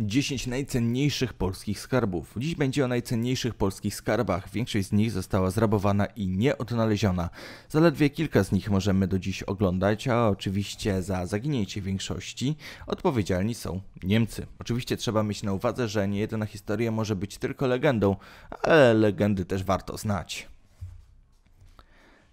10 najcenniejszych polskich skarbów. Dziś będzie o najcenniejszych polskich skarbach. Większość z nich została zrabowana i nieodnaleziona. Zaledwie kilka z nich możemy do dziś oglądać, a oczywiście za zaginięcie większości odpowiedzialni są Niemcy. Oczywiście trzeba mieć na uwadze, że niejedna historia może być tylko legendą, ale legendy też warto znać.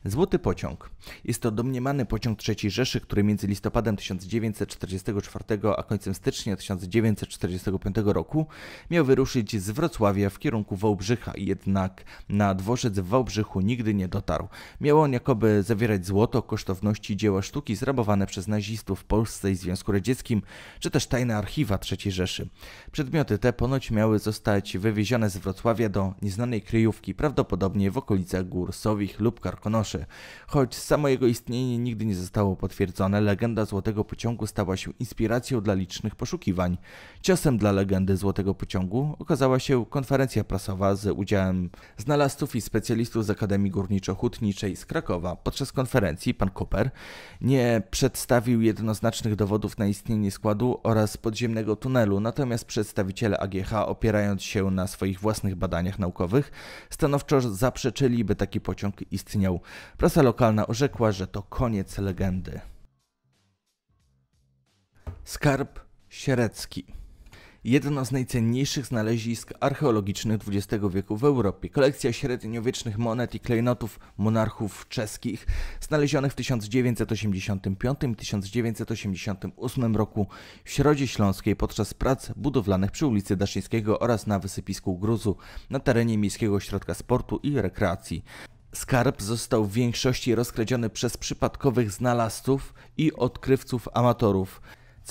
Złoty pociąg. Jest to domniemany pociąg III Rzeszy, który między listopadem 1944 a końcem stycznia 1945 roku miał wyruszyć z Wrocławia w kierunku Wałbrzycha, jednak na dworzec w Wałbrzychu nigdy nie dotarł. Miał on jakoby zawierać złoto, kosztowności dzieła sztuki zrabowane przez nazistów w Polsce i Związku Radzieckim, czy też tajne archiwa III Rzeszy. Przedmioty te ponoć miały zostać wywiezione z Wrocławia do nieznanej kryjówki, prawdopodobnie w okolicach Gór Sowich lub Karkonoszy. Choć samo jego istnienie nigdy nie zostało potwierdzone, legenda Złotego Pociągu stała się inspiracją dla licznych poszukiwań. Ciosem dla legendy Złotego Pociągu okazała się konferencja prasowa z udziałem znalazców i specjalistów z Akademii Górniczo-Hutniczej z Krakowa. Podczas konferencji pan Cooper nie przedstawił jednoznacznych dowodów na istnienie składu oraz podziemnego tunelu, natomiast przedstawiciele AGH, opierając się na swoich własnych badaniach naukowych, stanowczo zaprzeczyli, by taki pociąg istniał. Prasa lokalna orzekła, że to koniec legendy. Skarb Sierecki. Jedno z najcenniejszych znalezisk archeologicznych XX wieku w Europie. Kolekcja średniowiecznych monet i klejnotów monarchów czeskich, znalezionych w 1985 i 1988 roku w Środzie Śląskiej podczas prac budowlanych przy ulicy Daszyńskiego oraz na wysypisku gruzu na terenie Miejskiego Ośrodka Sportu i Rekreacji. Skarb został w większości rozkradziony przez przypadkowych znalazców i odkrywców amatorów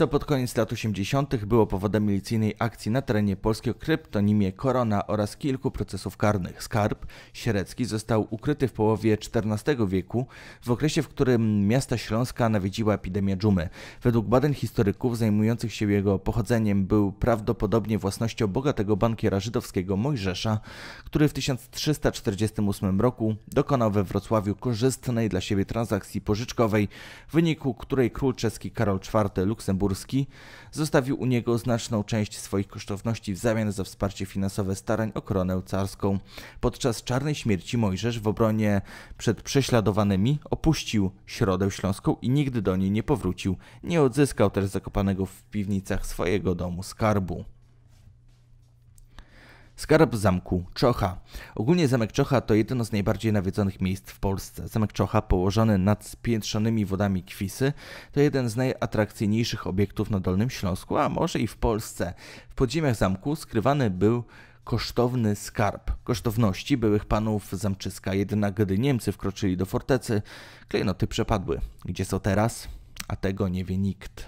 co pod koniec lat 80. było powodem milicyjnej akcji na terenie polskiego kryptonimie Korona oraz kilku procesów karnych. Skarb Sierecki został ukryty w połowie XIV wieku, w okresie, w którym miasta Śląska nawiedziła epidemia dżumy. Według badań historyków zajmujących się jego pochodzeniem był prawdopodobnie własnością bogatego bankiera żydowskiego Mojżesza, który w 1348 roku dokonał we Wrocławiu korzystnej dla siebie transakcji pożyczkowej, w wyniku której król czeski Karol IV Luksemburg Górski zostawił u niego znaczną część swoich kosztowności w zamian za wsparcie finansowe starań o koronę carską. Podczas czarnej śmierci Mojżesz w obronie przed prześladowanymi opuścił Środę Śląską i nigdy do niej nie powrócił. Nie odzyskał też zakopanego w piwnicach swojego domu skarbu. Skarb zamku Czocha. Ogólnie zamek Czocha to jedno z najbardziej nawiedzonych miejsc w Polsce. Zamek Czocha, położony nad spiętrzonymi wodami Kwisy, to jeden z najatrakcyjniejszych obiektów na Dolnym Śląsku, a może i w Polsce. W podziemiach zamku skrywany był kosztowny skarb kosztowności byłych panów zamczyska, jednak gdy Niemcy wkroczyli do fortecy, klejnoty przepadły. Gdzie są teraz? A tego nie wie nikt.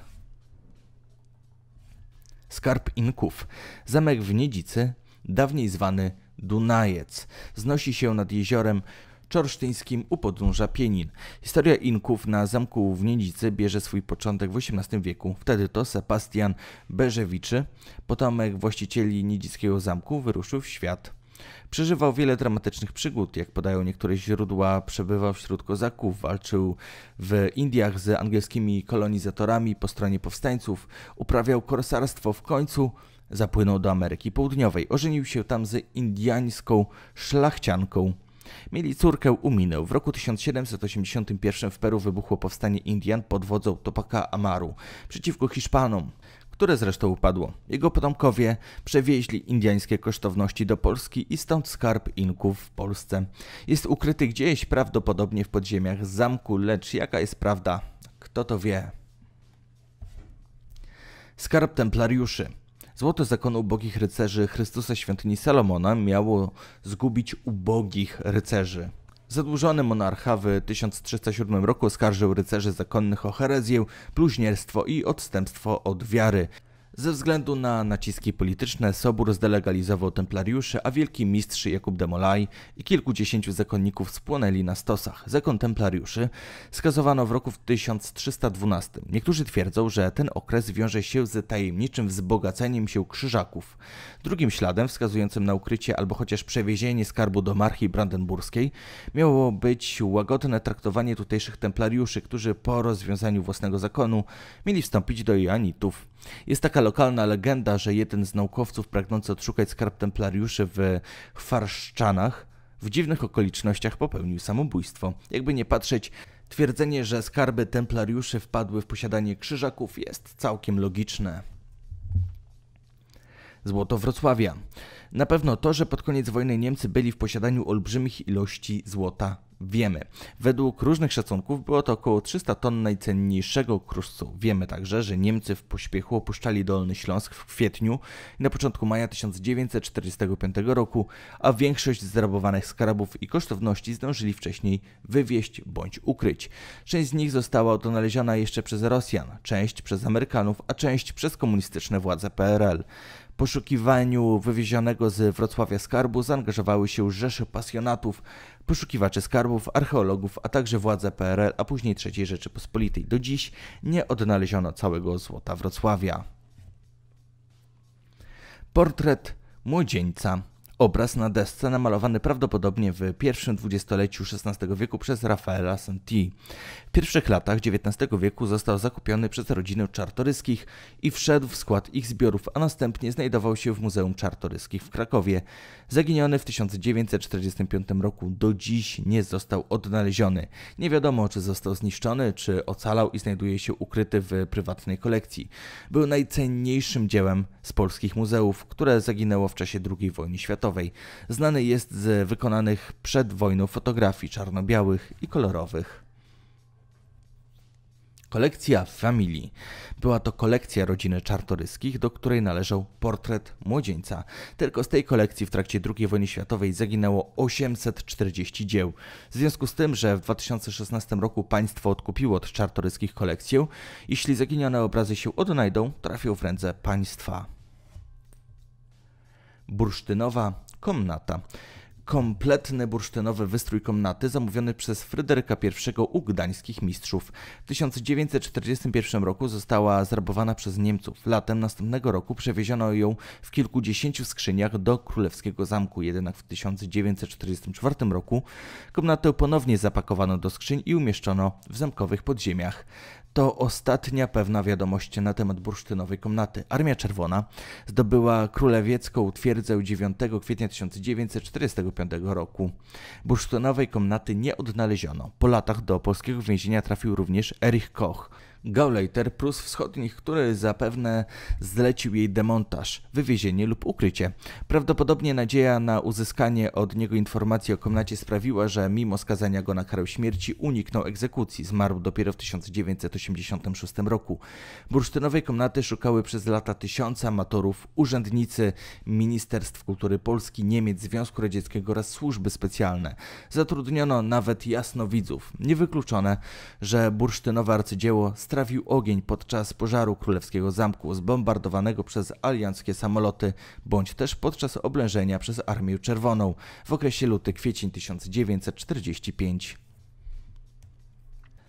Skarb Inków. Zamek w Niedzicy dawniej zwany Dunajec. Znosi się nad jeziorem czorsztyńskim u podnóża Pienin. Historia Inków na zamku w Niedzicy bierze swój początek w XVIII wieku. Wtedy to Sebastian Berzewiczy, potomek właścicieli niedzickiego zamku, wyruszył w świat. Przeżywał wiele dramatycznych przygód, jak podają niektóre źródła, przebywał wśród kozaków, walczył w Indiach z angielskimi kolonizatorami po stronie powstańców, uprawiał korsarstwo, w końcu Zapłynął do Ameryki Południowej. Ożenił się tam z indiańską szlachcianką. Mieli córkę Uminę. W roku 1781 w Peru wybuchło powstanie Indian pod wodzą Topaka Amaru przeciwko Hiszpanom, które zresztą upadło. Jego potomkowie przewieźli indyjskie kosztowności do Polski i stąd skarb Inków w Polsce. Jest ukryty gdzieś, prawdopodobnie w podziemiach zamku, lecz jaka jest prawda? Kto to wie? Skarb Templariuszy. Złoto zakonu ubogich rycerzy Chrystusa świątyni Salomona miało zgubić ubogich rycerzy. Zadłużony monarcha w 1307 roku oskarżył rycerzy zakonnych o herezję, bluźnierstwo i odstępstwo od wiary. Ze względu na naciski polityczne Sobór zdelegalizował templariuszy, a wielki mistrz Jakub Molay i kilkudziesięciu zakonników spłonęli na stosach. Zakon templariuszy skazowano w roku 1312. Niektórzy twierdzą, że ten okres wiąże się z tajemniczym wzbogaceniem się krzyżaków. Drugim śladem wskazującym na ukrycie albo chociaż przewiezienie skarbu do marchii brandenburskiej miało być łagodne traktowanie tutejszych templariuszy, którzy po rozwiązaniu własnego zakonu mieli wstąpić do Joanitów. Jest taka lokalna legenda, że jeden z naukowców pragnący odszukać skarb templariuszy w Farszczanach w dziwnych okolicznościach popełnił samobójstwo. Jakby nie patrzeć, twierdzenie, że skarby templariuszy wpadły w posiadanie krzyżaków jest całkiem logiczne. Złoto Wrocławia. Na pewno to, że pod koniec wojny Niemcy byli w posiadaniu olbrzymich ilości złota wiemy. Według różnych szacunków było to około 300 ton najcenniejszego kruszcu. Wiemy także, że Niemcy w pośpiechu opuszczali Dolny Śląsk w kwietniu i na początku maja 1945 roku, a większość zrabowanych skarbów i kosztowności zdążyli wcześniej wywieźć bądź ukryć. Część z nich została odnaleziona jeszcze przez Rosjan, część przez Amerykanów, a część przez komunistyczne władze PRL poszukiwaniu wywiezionego z Wrocławia skarbu zaangażowały się rzesze pasjonatów, poszukiwaczy skarbów, archeologów, a także władze PRL, a później III Rzeczypospolitej. Do dziś nie odnaleziono całego złota Wrocławia. Portret młodzieńca Obraz na desce namalowany prawdopodobnie w pierwszym dwudziestoleciu XVI wieku przez Rafaela Santi. W pierwszych latach XIX wieku został zakupiony przez rodzinę Czartoryskich i wszedł w skład ich zbiorów, a następnie znajdował się w Muzeum Czartoryskich w Krakowie. Zaginiony w 1945 roku do dziś nie został odnaleziony. Nie wiadomo, czy został zniszczony, czy ocalał i znajduje się ukryty w prywatnej kolekcji. Był najcenniejszym dziełem z polskich muzeów, które zaginęło w czasie II wojny światowej kolorowej. Znany jest z wykonanych przed wojną fotografii czarno-białych i kolorowych. Kolekcja Family. Była to kolekcja rodziny czartoryskich, do której należał portret młodzieńca. Tylko z tej kolekcji w trakcie II wojny światowej zaginęło 840 dzieł. W związku z tym, że w 2016 roku państwo odkupiło od czartoryskich kolekcję, jeśli zaginione obrazy się odnajdą, trafią w ręce państwa bursztynowa komnata. Kompletny bursztynowy wystrój komnaty zamówiony przez Fryderyka I u gdańskich mistrzów. W 1941 roku została zrabowana przez Niemców. Latem następnego roku przewieziono ją w kilkudziesięciu skrzyniach do królewskiego zamku. Jednak w 1944 roku komnatę ponownie zapakowano do skrzyń i umieszczono w zamkowych podziemiach to ostatnia pewna wiadomość na temat bursztynowej komnaty. Armia Czerwona zdobyła królewiecką twierdzę 9 kwietnia 1945 roku. Bursztynowej komnaty nie odnaleziono. Po latach do polskiego więzienia trafił również Erich Koch, Gauleiter Prus Wschodnich, który zapewne zlecił jej demontaż, wywiezienie lub ukrycie. Prawdopodobnie nadzieja na uzyskanie od niego informacji o komnacie sprawiła, że mimo skazania go na karę śmierci uniknął egzekucji. Zmarł dopiero w 1986 roku. Bursztynowej komnaty szukały przez lata tysiąca amatorów, urzędnicy Ministerstw Kultury Polski, Niemiec, Związku Radzieckiego oraz służby specjalne. Zatrudniono nawet jasnowidzów. Niewykluczone, że bursztynowe arcydzieło strawił ogień podczas pożaru królewskiego zamku zbombardowanego przez alianckie samoloty, bądź też podczas oblężenia przez Armię Czerwoną w okresie luty-kwiecień 1945.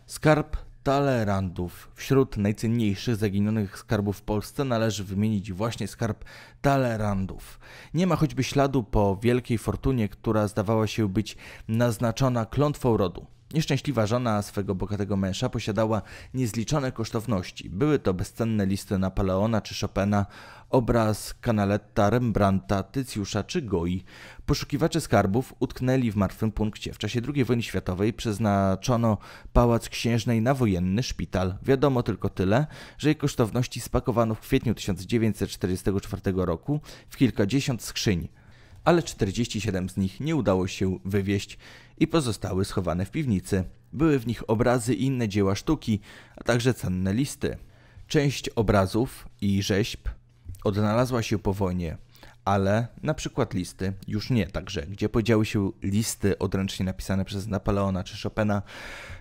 Skarb Talerandów. Wśród najcenniejszych zaginionych skarbów w Polsce należy wymienić właśnie skarb Talerandów. Nie ma choćby śladu po wielkiej fortunie, która zdawała się być naznaczona klątwą rodu. Nieszczęśliwa żona swego bogatego męża posiadała niezliczone kosztowności. Były to bezcenne listy Napoleona czy Chopina, obraz Canaletta, Rembrandta, Tycjusza czy Goi. Poszukiwacze skarbów utknęli w martwym punkcie. W czasie II wojny światowej przeznaczono Pałac Księżnej na wojenny szpital. Wiadomo tylko tyle, że jej kosztowności spakowano w kwietniu 1944 roku w kilkadziesiąt skrzyń ale 47 z nich nie udało się wywieźć i pozostały schowane w piwnicy. Były w nich obrazy i inne dzieła sztuki, a także cenne listy. Część obrazów i rzeźb odnalazła się po wojnie ale na przykład listy już nie. Także gdzie podziały się listy odręcznie napisane przez Napoleona czy Chopina,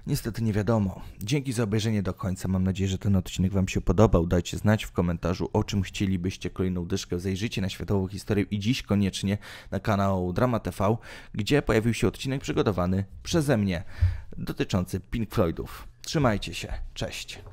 niestety nie wiadomo. Dzięki za obejrzenie do końca. Mam nadzieję, że ten odcinek Wam się podobał. Dajcie znać w komentarzu, o czym chcielibyście kolejną dyszkę. Zajrzyjcie na światową historię i dziś koniecznie na kanał Drama TV, gdzie pojawił się odcinek przygotowany przeze mnie dotyczący Pink Floydów. Trzymajcie się. Cześć.